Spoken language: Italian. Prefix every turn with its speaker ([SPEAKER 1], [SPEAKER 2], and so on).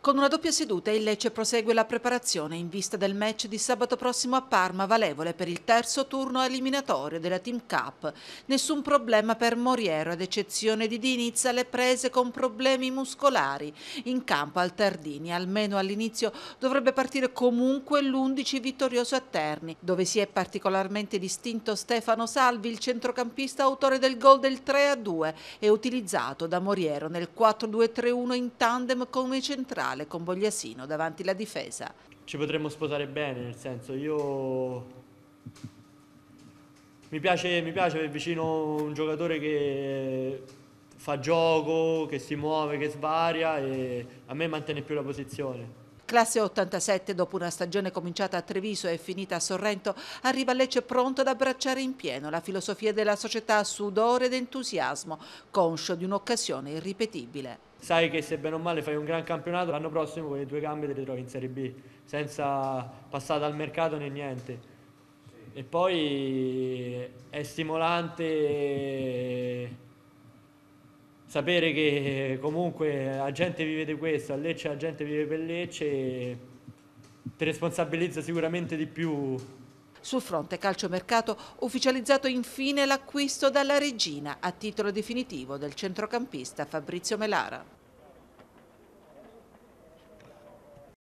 [SPEAKER 1] Con una doppia seduta il Lecce prosegue la preparazione in vista del match di sabato prossimo a Parma valevole per il terzo turno eliminatorio della Team Cup. Nessun problema per Moriero ad eccezione di Diniz alle prese con problemi muscolari. In campo al Tardini, almeno all'inizio dovrebbe partire comunque l'11 vittorioso a Terni dove si è particolarmente distinto Stefano Salvi il centrocampista autore del gol del 3-2 e utilizzato da Moriero nel 4-2-3-1 in tandem come centrale Natale con Bogliasino davanti la difesa.
[SPEAKER 2] Ci potremmo sposare bene, nel senso io... Mi piace, mi piace avere vicino un giocatore che fa gioco, che si muove, che svaria e a me mantiene più la posizione.
[SPEAKER 1] Classe 87, dopo una stagione cominciata a Treviso e finita a Sorrento, arriva a Lecce pronto ad abbracciare in pieno la filosofia della società sudore ed entusiasmo, conscio di un'occasione irripetibile.
[SPEAKER 2] Sai che se bene o male fai un gran campionato, l'anno prossimo con le tue gambe te le trovi in Serie B, senza passare al mercato né niente. E poi è stimolante sapere che comunque la gente vive di questo, a Lecce la gente vive per Lecce, ti responsabilizza sicuramente di più.
[SPEAKER 1] Sul fronte calciomercato ufficializzato infine l'acquisto dalla regina a titolo definitivo del centrocampista Fabrizio Melara.